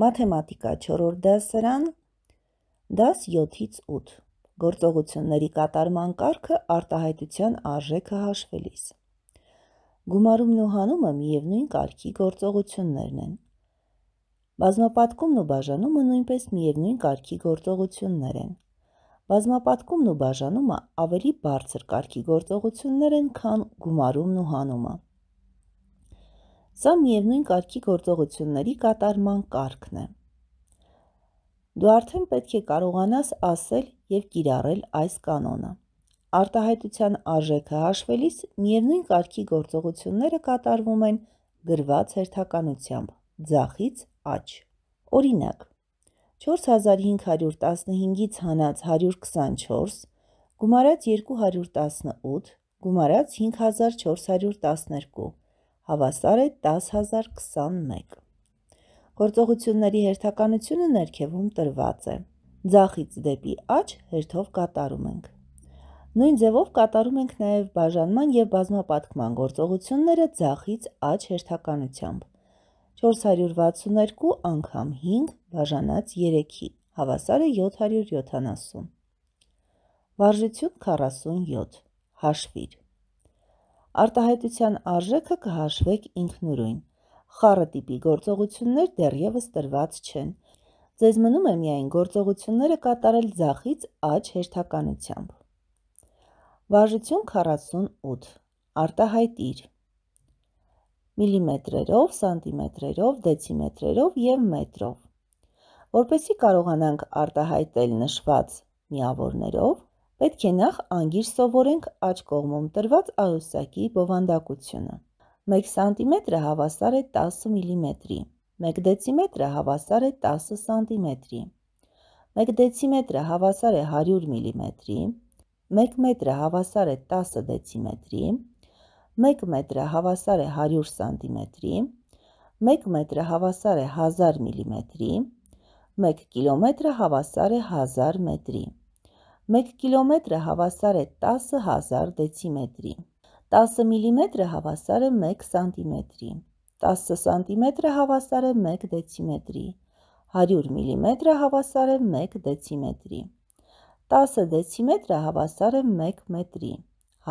մաթեմատիկա 4-րդ դասարան, դաս 7-ից 8։ Գործողությունների կատարման կարգը արտահայտության արժեքը հաշվելիս։ Գումարումն ու հանումը միևնույն կարգի գործողություններն են։ Բազմապատկումն ու բաժանումը նույնպես միևնույն կարգի գործողություններ են։ Բազմապատկումն ու բաժանումը ավելի բարձր կարգի գործողություններ են, քան գումարումն ու հանումը։ Սա միևնույն կարգի գործողությունների կատարման կարգն է։ Դու արդեն պետք է կարողանաս ասել եւ կիրառել այս կանոնը։ Արտահայտության արժեքը հաշվելիս միևնույն կարգի գործողությունները կատարվում են գրված հերթականությամբ՝ ձախից աջ։ Օրինակ. 4515-ից հանած 124, գումարած 218, գումարած 5412 հավասար է 10021։ Գործողությունների հերթականությունը ներքևում տրված է։ Ձախից դեպի աջ հերթով կատարում ենք։ Նույն ձևով կատարում ենք նաև բաժանման եւ բազմապատկման գործողությունները ձախից աջ հերթականությամբ։ 462 անգամ 5 բաժանած 3-ի հավասար է 770։ Վարժություն 47։ Հաշվիր արտահայտության արժեքը կհաշվեք ինքնուրույն։ Խառը տիպի գործողություններ դեռևս տրված չեն։ Ձեզ մնում է միայն գործողությունները կատարել ձախից աջ հերթականությամբ։ Վարժություն 48։ Արտահայտիր միլիմետրերով, սանտիմետրերով, դեցիմետրերով եւ մետրով։ Որպեսի կարողանանք արտահայտել նշված միավորներով, Պետք է նախ անգիր սովորենք աչ կողմում տրված աղյուսակի բովանդակությունը։ 1 սանտիմետրը հավասար է 10 միլիմետրի, 1 դեցիմետրը հավասար է 10 սանտիմետրի, 1 դեցիմետրը հավասար է 100 միլիմետրի, 1 մետրը հավասար է 10 դեցիմետրի, 1 մետրը հավասար է 100 սանտիմետրի, 1 մետրը հավասար է 1000 միլիմետրի, 1 կիլոմետրը հավասար է 1000 մետրի։ 1 կիլոմետրը հավասար է 10000 դեցիմետրի, 10 միլիմետրը հավասար է 1 սանտիմետրի, 10 սանտիմետրը հավասար է 1 դեցիմետրի, 100 միլիմետրը հավասար է 1 դեցիմետրի, 10 դեցիմետրը հավասար է 1 մետրի,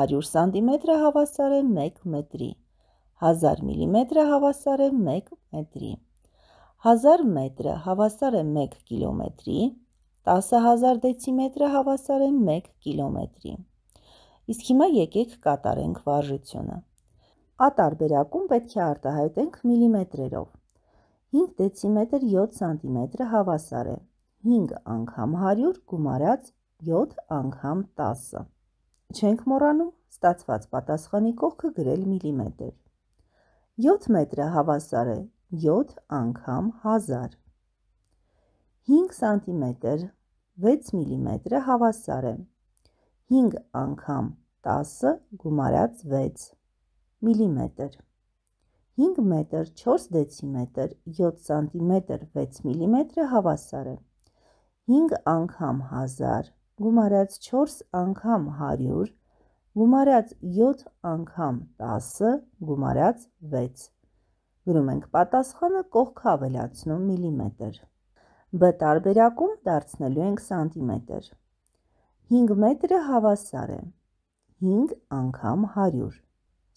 100 սանտիմետրը հավասար է 1 մետրի, 1000 միլիմետրը հավասար է 1 մետրի, 1000 մետրը հավասար է 1 կիլոմետրի, 10000 դեցիմետրը հավասար է 1 կիլոմետրի։ Իսկ հիմա եկեք կատարենք վարժությունը։ Ատարբերակում պետք է արտահայտենք միլիմետրերով։ 5 դեցիմետր 7 սանտիմետրը հավասար է 5 անգամ 100 գումարած 7 անգամ 10-ը։ Չենք մոռանում ստացված պատասխանի կողքը գրել միլիմետր։ 7 մետրը հավասար է 7 անգամ 1000 5 սանտիմետր, 6 միլիմետրը հավասար է։ 5 անգամ 10 գումարած 6 միլիմետր։ 5 մետր 4 դեցիմետր 7 սանտիմետր 6 միլիմետրը հավասար է։ 5 անգամ 1000 գումարած 4 անգամ 100 գումարած 7 անգամ 10 գումարած 6 գրում ենք պատասխանը կողք ավելացնում միլիմետր Բ տարբերակում դարձնելու ենք սանտիմետր։ 5 մետրը հավասար է 5 անգամ 100։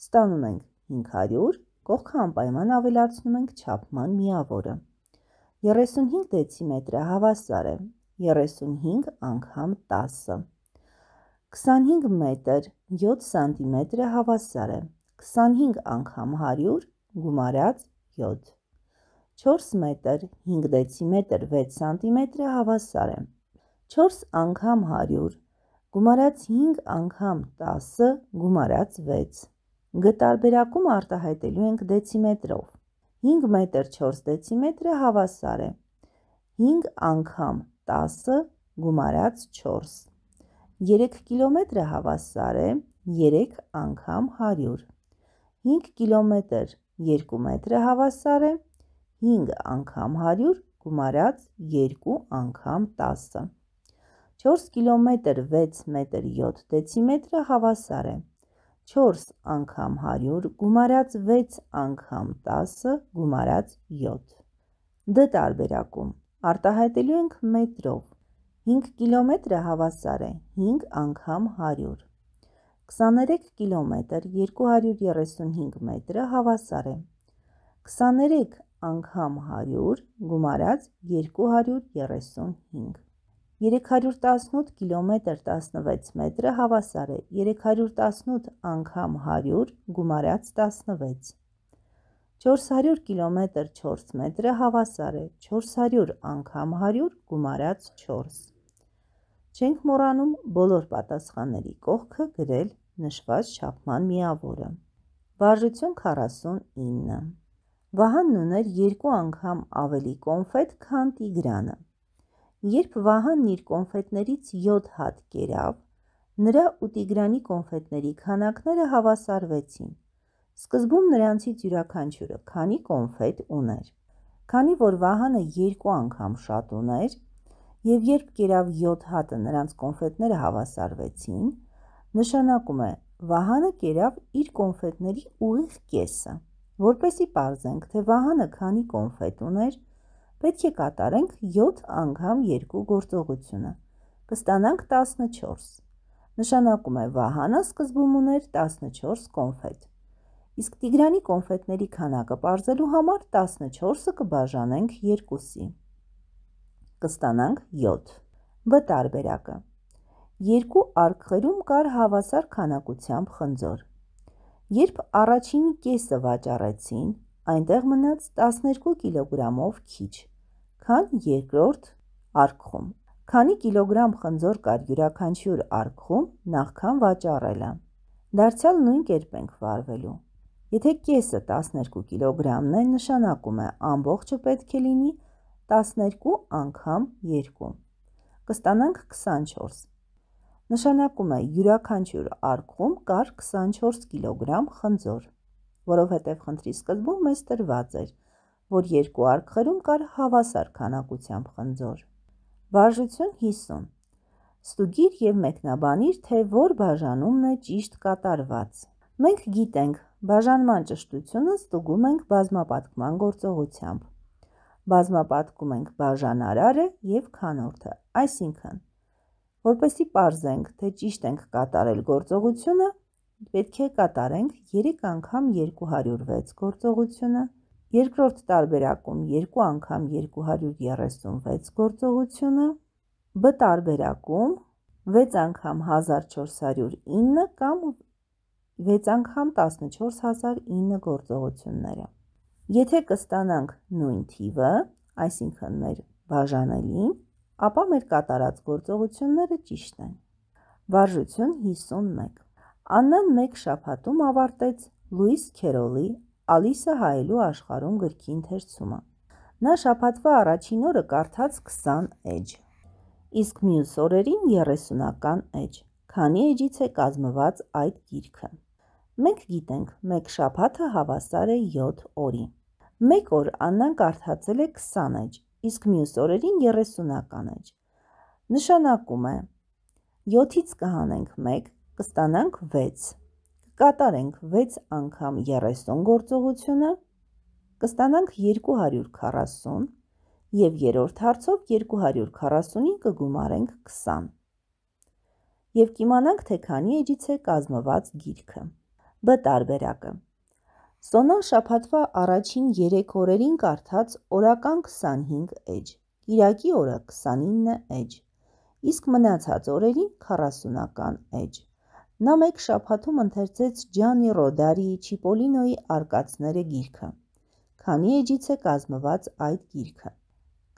Ստանում ենք 500, կողքան պայման ավելացնում ենք չափման միավորը։ 35 դեցիմետրը հավասար է 35 անգամ 10։ 25 մետր 7 սանտիմետրը հավասար է 25 անգամ 100 գումարած 7։ 4 մետր 5 դեցիմետր 6 սանտիմետրը հավասար է։ 4 անգամ 100 գումարած 5 անգամ 10 գումարած 6։ Գտարբերակում արտահայտելու ենք դեցիմետրով։ 5 մետր 4 դեցիմետրը հավասար է 5 անգամ 10 գումարած 4։ 3 կիլոմետրը հավասար է 3 անգամ 100։ 5 կիլոմետր 2 մետրը հավասար է 3 5 անգամ 100 գումարած 2 անգամ 10։ 4 կիլոմետր 6 մետր 7 դեցիմետրը հավասար է 4 անգամ 100 գումարած 6 անգամ 10 գումարած 7։ Դ տարբերակում արտահայտելու ենք մետրով։ 5 կիլոմետրը հավասար է 5 անգամ 100։ 23 կիլոմետր 235 մետրը հավասար է 23 անգամ 100 գումարած 235։ 318 կիլոմետր 16 մետրը հավասար է 318 անգամ 100 գումարած 16։ 400 կիլոմետր 4 մետրը հավասար է 400 անգամ 100 գումարած 4։ Չենք մոռանում բոլոր պատասխանների կողքը գրել նշված շապման միավորը։ Վարժություն 49 Վահանն ուներ երկու անգամ ավելի կոնֆետ, քան Տիգրանը։ Երբ Վահանն իր կոնֆետներից 7 հատ կերավ, նրա ու Տիգրանի կոնֆետների քանակները հավասարվեցին։ Սկզբում նրանցից յուրաքանչյուրը քանի կոնֆետ ուներ։ Քանի որ Վահանը երկու անգամ շատ ուներ, եւ երբ կերավ 7 հատը նրանց կոնֆետները հավասարվեցին, նշանակում է Վահանը կերավ իր կոնֆետների ուղիղ կեսը։ Որպեսի պարզենք, թե վահանը քանի կոնֆետ ուներ, պետք է կատարենք 7 անգամ 2 գործողությունը։ Կստանանք 14։ Նշանակում է վահանը սկզբում ուներ 14 կոնֆետ։ Իսկ Տիգրանի կոնֆետների քանակը ողջելու համար 14-ը կբաժանենք 2-ի։ Կստանանք 7։ Բ տարբերակը։ Երկու արկղերում կար հավասար քանակությամբ խնձոր Երբ առաջին կեսը վաճառեցին, այնտեղ մնաց 12 կիլոգրամով քիչ, քան երկրորդ արքխում։ Քանի կիլոգրամ խնձոր կար յուրաքանչյուր արքխում նախքան վաճառելը։ Դարձյալ նույն կերպ ենք վարվելու։ Եթե կեսը 12 կիլոգրամն է, նշանակում է ամբողջը պետք է լինի 12 անգամ 2։ Կստանանք 24 նշանակում է յուրաքանչյուր արկղում կար 24 կիլոգրամ խնձոր, որովհետև խնդրի սկզբում մեզ տրված էր, որ երկու արկղերում կար հավասար քանակությամբ խնձոր։ Վարժություն 50 ստուգիր և մեկնաբանիր, թե որ բաժանումն է ճիշտ կատարված։ Մենք գիտենք, բաժանման ճշտությունը ստուգում ենք բազմապատկման գործողությամբ։ Բազմապատկում ենք բաժանարարը և քանորդը, այսինքն Որպեսի պարզենք, թե ճիշտ ենք կատարել գործողությունը, պետք է կատարենք 3 անգամ 206 գործողությունը, երկրորդ տարբերակում 2 անգամ 236 գործողությունը, բ տարբերակում 6 անգամ 1409 կամ 6 անգամ 14009 գործողությունները։ Եթե կստանանք նույն թիվը, այսինքն մեր բաժանելին, ապա մեր կատարած գործողությունները ճիշտ են։ Վարժություն 51 Աննան մեկ շաբաթում ավարտեց Լուիս Քերոլի Ալիսա հայելու աշխարհում գրքի ընթերցումը։ Նա շաբաթվա առաջին օրը կարդաց 20 էջ, իսկ մյուս օրերին 30-ական էջ։ Քանի էջից է կազմված այդ գիրքը։ Մենք գիտենք, մեկ շաբաթը հավասար է 7 օրի։ Մեկ օր Աննան կարդացել է 20 էջ, իսկ մյուս օրերին 30-ական աճ։ Նշանակում է 7-ից կհանենք 1, կստանանք 6։ Կկատարենք 6 անգամ 30 գործողությունը, կստանանք 240 եւ երրորդ հարցով 240-ին կգումարենք 20 եւ կիմանանք, թե քանի էջից է կազմված գիրքը։ Բ տարբերակը 0.5 Սոնան շապատվա առաջին երեք օրերին կարդաց օրական 25 էջ, Կիրակի օրը 29 էջ, իսկ մնացած օրերին 40-ական էջ։ Նա մեկ շապատում ընթերցեց Ջանի Ռոդարի Չիպոլինոյի արկածները գիրքը։ Քանի էջից է կազմված այդ գիրքը։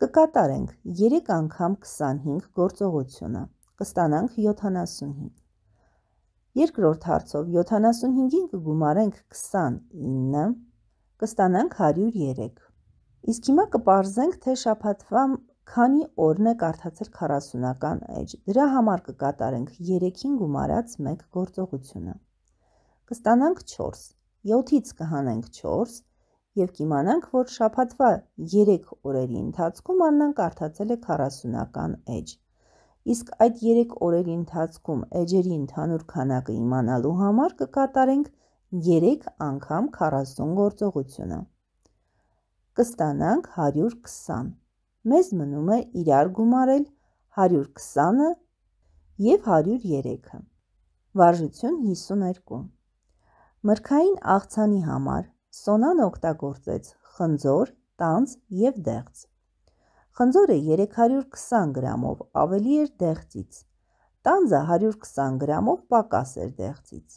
Կկատարենք 3 անգամ 25 գործողությունը։ Կստանանք 75։ Երկրորդ հարցով 75-ին կգումարենք 29, կստանանք 103։ Իսկ հիմա կպարզենք, թե շաբաթվա քանի օրն է կարդացել 40-ական էջ։ Դրա համար կկատարենք 3-ին գումարած 1 գործողությունը։ Կստանանք 4, 7-ից կհանենք 4 և կիմանանք, որ շաբաթվա 3 օրերի ընթացքում աննան կարդացել է 40-ական էջ։ Իսկ այդ 3 օրերի ընթացքում էջերի ընդհանուր քանակը իմանալու համար կկատարենք 3 անգամ 40 գործողությունը։ Կստանանք 120։ Մեզ մնում է իրար գումարել 120-ը եւ 103-ը։ Վարժություն 52։ Մրգային աղցանի համար Սոնան օգտագործեց խնձոր, տանց եւ դեղց։ Խնձորը 320 գրամով ավելի էր դեղցից։ Տանձը 120 գրամով պակաս էր դեղցից։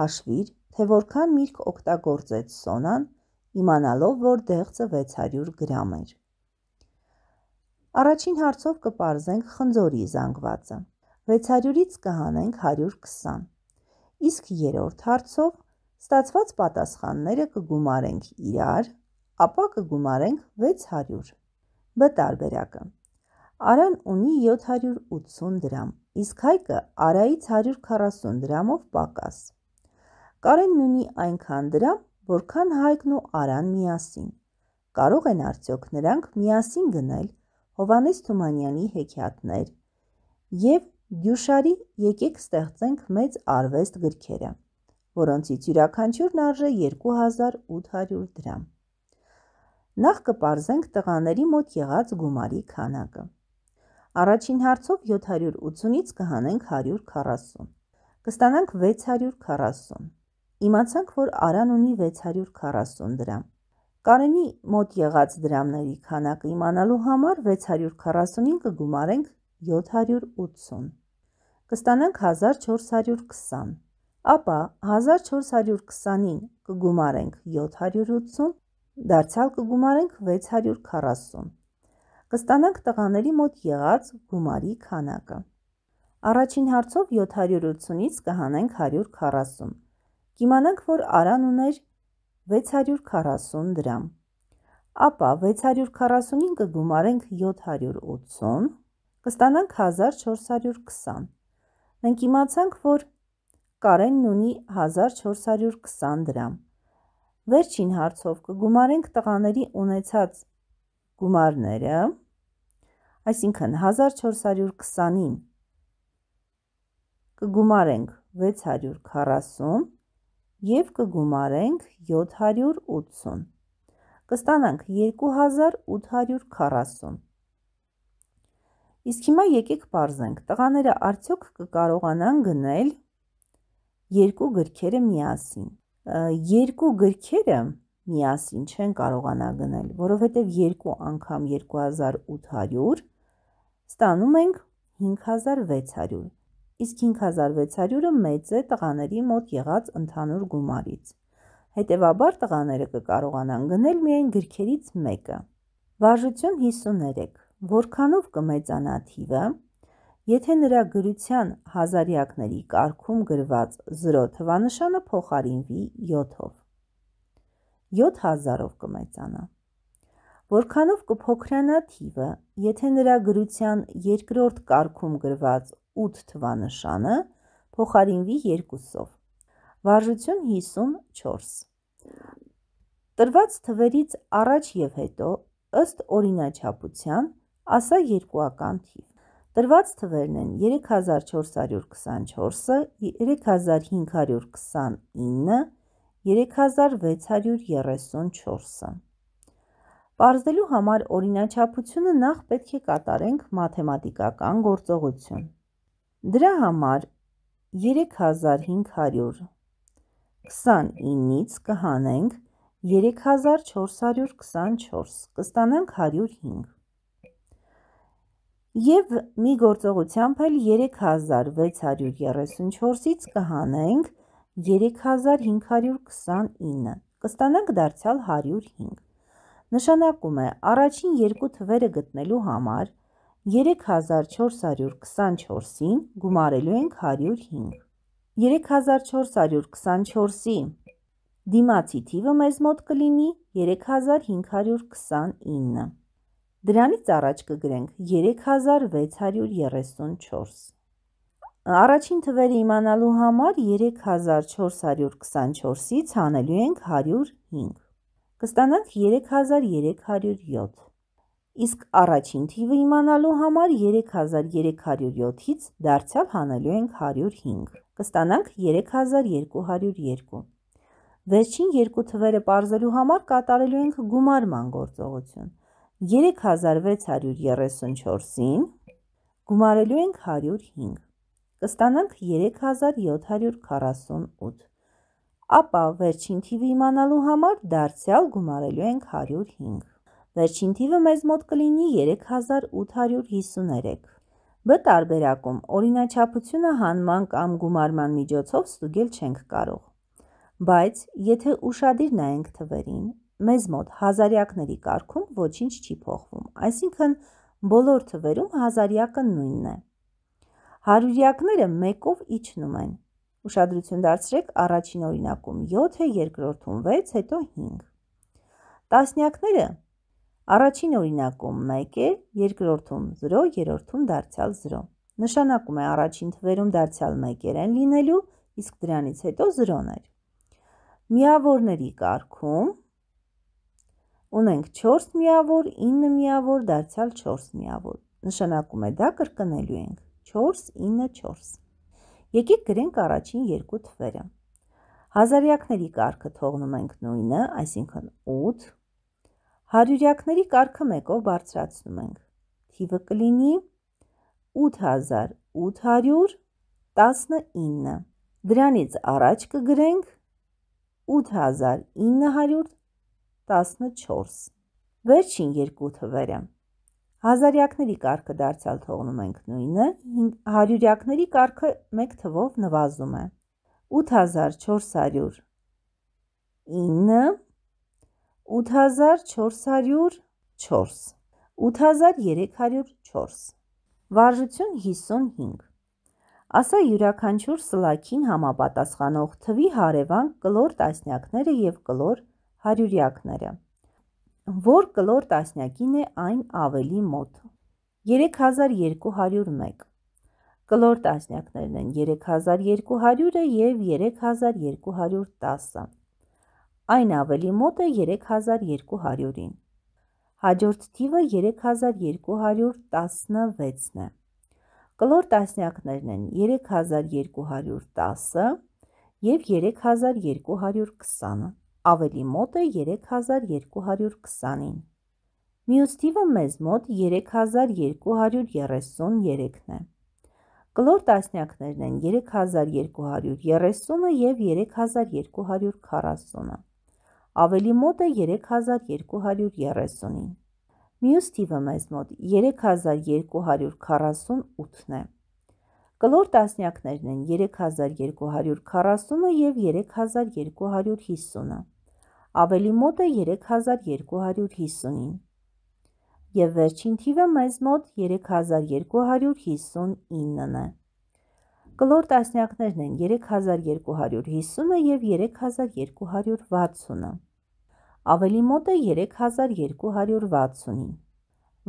Հաշվիր, թե որքան միրգ օգտագործեց Սոնան, իմանալով, որ դեղցը 600 գրամ էր։ Առաջին հարցով կպարզենք խնձորի զանգվածը։ 600-ից կհանենք 120։ Իսկ երրորդ հարցով ստացված պատասխանները կգումարենք իրար, ապա կգումարենք 600։ Բ տարբերակը։ Արան ունի 780 դրամ, իսկ Հայկը Արայից 140 դրամով պակաս։ Կարենն ունի այնքան դրամ, որքան Հայկն ու Արան միասին։ Կարող են արդյոք նրանք միասին գնել Հովանես Թումանյանի հեքիաթներ եւ Դյուշարի եկեք ստեղծենք մեծ արվեստ գրքերը, որոնցից յուրաքանչյուրն արժե 2800 դրամ։ Նախ կպարզենք տղաների մոտ եղած գումարի քանակը։ Առաջին հարցով 780-ից կհանենք 140։ Կստանանք 640։ Իմացանք, որ Արան ունի 640 դրամ։ Կարենի մոտ եղած դրամների քանակը իմանալու համար 640-ին կգումարենք 780։ Կստանանք 1420։ Ապա 1420-ին կգումարենք 780, Դարձյալ կգումարենք 640։ Կստանանք տղաների մոտ եղած գումարի քանակը։ Առաջին հարցով 780-ից կհանենք 140։ Կիմանանք, որ Արան ուներ 640 դրամ։ Ապա 640-ին կգումարենք 780, կստանանք 1420։ Մենք իմացանք, որ Կարենն ունի 1420 դրամ։ Վերջին հարցով կգումարենք տղաների ունեցած գումարները, այսինքն 1420-ին կգումարենք 640 և կգումարենք 780 կստանանք 2840։ Իսկ հիմա եկեք parzենք, տղաները արդյոք կկարողանան գնել երկու գրքերը միասին երկու գրքերը միասին չեն կարողանա գնել, որովհետև երկու անգամ 2800 ստանում ենք 5600, իսկ 5600-ը մեծ է տղաների մոտ եղած ընդհանուր գումարից։ Հետևաբար տղաները կկարողանան գնել միայն գրքերից մեկը։ Վարժություն 53։ Որքանով կմեծանա թիվը, Եթե նրա գրության հազարյակների կարգում գրված 0 թվանշանը փոխարինվի 7-ով։ 7000-ով կմեծանա։ Որքանով կփոքրանա թիվը, եթե նրա գրության երկրորդ կարգում գրված 8 թվանշանը փոխարինվի 2-ով։ Վարժություն 54։ Տրված թվերից առաջ եւ հետո ըստ օրինաչափության ասա երկուական թիվ։ Տրված թվերն են 3424-ը, 3529-ը, 3634-ը։ Պարզելու համար օրինաչափությունը նախ պետք է կատարենք մաթեմատիկական գործողություն։ Դրա համար 3529-ից կհանենք 3424, կստանանք 105 եւ մի գործողությամբ էլ 3634-ից կհանենք 3529, կստանանք դարձյալ 105։ Նշանակում է առաջին երկու թվերը գտնելու համար 3424-ին գումարելու ենք 105։ 3424-ի դիմացի թիվը մեզ մոտ կլինի 3529։ Դրանից առաջ կգրենք 3634։ Առաջին թվերը իմանալու համար 3424-ից հանելու ենք 105։ Կստանանք 3307։ Իսկ առաջին թիվը իմանալու համար 3307-ից դարձյալ հանելու ենք 105։ Կստանանք 3202։ Վերջին երկու թվերը parzելու համար կատարելու ենք գումարման գործողություն։ 3307 3634-ին գումարելու ենք 105, կստանանք 3748, ապա վերջին թիվը իմանալու համար դարձյալ գումարելու ենք 105, վերջին թիվը մեզ մոտ կլինի 3853, Բ տարբերակում օրինաչափությունը հանման կամ գումարման միջոցով ստուգել չենք կարող։ Բայց եթե ուշադիր նայենք թվերին, մեզ մոտ հազարյակների կարգում ոչինչ չի փոխվում, այսինքն բոլոր թվերում հազարյակը նույնն է։ Հարյուրյակները մեկով իջնում են։ Ուշադրություն դարձրեք առաջին օրինակում 7-ը, երկրորդում 6, հետո 5։ Տասնյակները առաջին օրինակում 1 է, երկրորդում 0, երրորդում դարձյալ 0։ Նշանակում է առաջին թվերում դարձյալ 1-եր են լինելու, իսկ դրանից հետո 0-ներ։ Միավորների կարգում 1 Ունենք 4 միավոր, 9 միավոր, դարձյալ 4 միավոր։ Նշանակում է դա կրկնելու ենք 4, 9, 4։ Եկեք գրենք առաջին երկու թվերը։ Հազարյակների կարգը թողնում ենք նույնը, այսինքն 8։ Հարյուրյակների կարգը մեկով բարձրացնում ենք։ Թիվը կլինի 8819։ Դրանից առաջ կգրենք 8900 14 Վերջին երկու թվերը Հազարյակների կարգը դարձյալ թողնում ենք նույնը, հարյուրյակների կարգը մեկ թվով նվազում է։ 8400 9 8404 8304 Վարժություն 55 Ասա յուրաքանչյուր սլաքին համապատասխանող թվի հարևան կլոր տասնյակները եւ կլոր 1 հարյուրյակները, որ կլոր տասնյակին է այն ավելի մոտ։ 3201 Կլոր տասնյակներն են 3200-ը և 3210-ը։ Այն ավելի մոտ է 3200-ին։ Հաջորդ թիվը 3216-ն է։ Կլոր տասնյակներն են 3210-ը և 3220-ը ավելի մոտ է 3220-ին։ Մյուս թիվը մեզ մոտ 3233-ն է։ Կլոր տասնյակներն են 3230-ը և 3240-ը։ Ավելի մոտ է 3230-ին։ Մյուս թիվը մեզ մոտ 3248-ն է։ Կլոր տասնյակներն են 3240-ը և 3250-ը ավելի մոտ է 3250-ին։ Եվ վերջին թիվը մեզ մոտ 3259-ն է։ Կլոր տասնյակներն են 3250-ը և 3260-ը։ Ավելի մոտ է 3260-ին։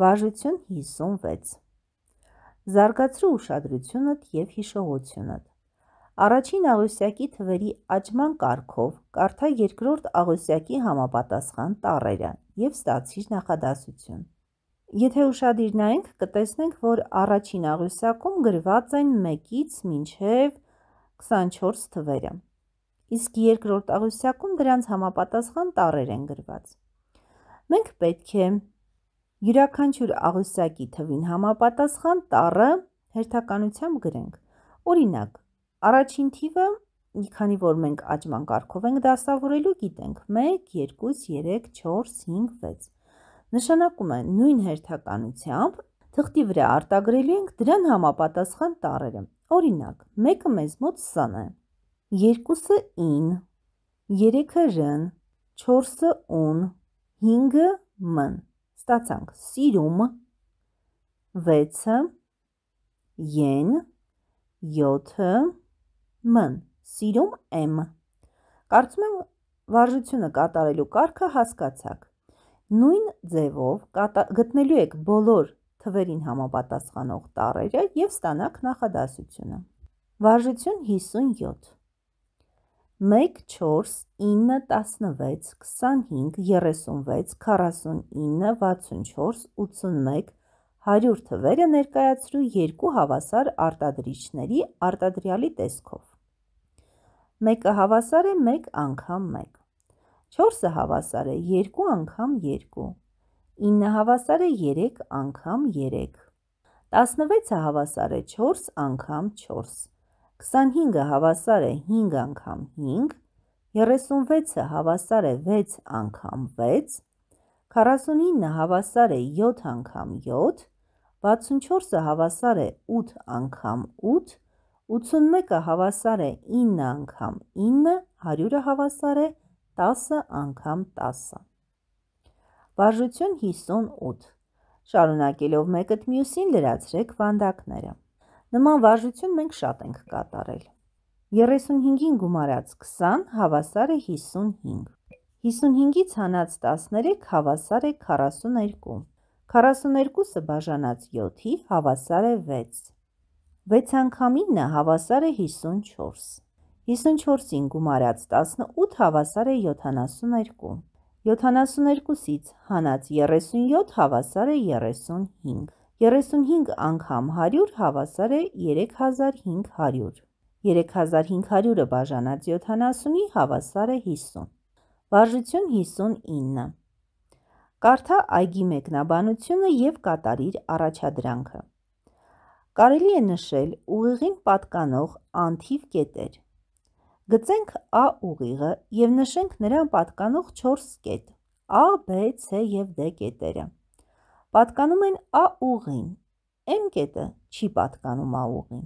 Վարժություն 56 զարգացրու ուշադրությունդ և հիշողությունդ։ Առաջին աղյուսյակի թվերի աճման կարգով կարդա երկրորդ աղյուսյակի համապատասխան տառերը եւ ստացիր նախադասություն։ Եթե ուշադիր նայենք, կտեսնենք, որ առաջին աղյուսյակում գրված են 1-ից մինչև 24 թվերը։ Իսկ երկրորդ աղյուսյակում դրանց համապատասխան տառեր են գրված։ Մենք պետք է յուրաքանչյուր աղյուսյակի թվին համապատասխան տառը հերթականությամբ գրենք։ Օրինակ, Առաջին թիվը, քանի որ մենք աճման կարգով ենք դասավորելու, գիտենք 1, 2, 3, 4, 5, 6։ Նշանակում է նույն հերթականությամբ թղթի վրա արտագրելու ենք դրան համապատասխան տառերը։ Օրինակ, մեկը մեզ մոտ սն է, երկուսը ին, երեքը ռն, չորսը ուն, հինգը մն։ Ստացանք սիրում, վեցը, են, յոթը, Մ. Սիրում եմ։ Կարծում եմ վարժությունը կատարելու կարգը հասկացաք։ Նույն ձևով կատա, գտնելու եք բոլոր թվերին համապատասխանող տառերը եւ ստանաք նախադասությունը։ Վարժություն 57 1 4 9 16 25 36 49 64 81 100 թվերը ներկայացրու երկու հավասար արտադրիչների արտադրյալի տեսքով։ Մեկը հավասար է 1 անգամ 1։ 4-ը հավասար է 2 անգամ 2։ 9-ը հավասար է 3 անգամ 3։ 16-ը հավասար է 4 անգամ 4։ 25-ը հավասար է 5 անգամ 5, 36-ը հավասար է 6 անգամ 6, 49-ը հավասար է 7 անգամ 7, 64-ը հավասար է 8 անգամ 8, 81-ը հավասար է 9 անգամ 9, 100-ը հավասար է 10 անգամ 10։ Վարժություն 58։ Շարունակելով մեկըտ մյուսին լրացրեք վանդակները։ Նման վարժություն մենք շատ ենք կատարել։ 35-ին գումարած 20 հավասար է 55։ 55-ից հանած 13 հավասար է 42։ 42-ը բաժանած 7-ի հավասար է 6։ 6 անգամինը հավասար է 54։ 54-ին գումարած 18 հավասար է 72։ 72-ից հանած 37 հավասար է 35։ 35 անգամ 100 հավասար է 3500։ 3500-ը բաժանած 70-ի հավասար է 50։ Վարժություն 59։ Կարդա այգի մեկնաբանությունը եւ կատարիր առաջադրանքը։ Կարելի է նշել ուղիղին պատկանող անթիվ կետեր։ Գծենք A ուղիղը եւ նշենք նրան պատկանող 4 կետ՝ A, B, C եւ D կետերը։ Պատկանում են A ուղին։ M կետը չի պատկանում A ուղին։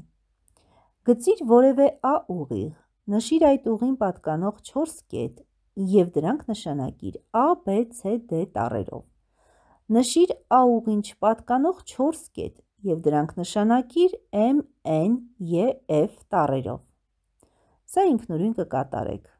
Գծիր որևէ A ուղիղ, նշիր այդ ուղին պատկանող 4 կետ եւ դրանք նշանակիր A, B, C, D տառերով։ Նշիր A ուղին չպատկանող 4 կետ եւ դրանք նշանակիր M, N, E, F տառերով։ Սա ինքնուրույն կկատարեք։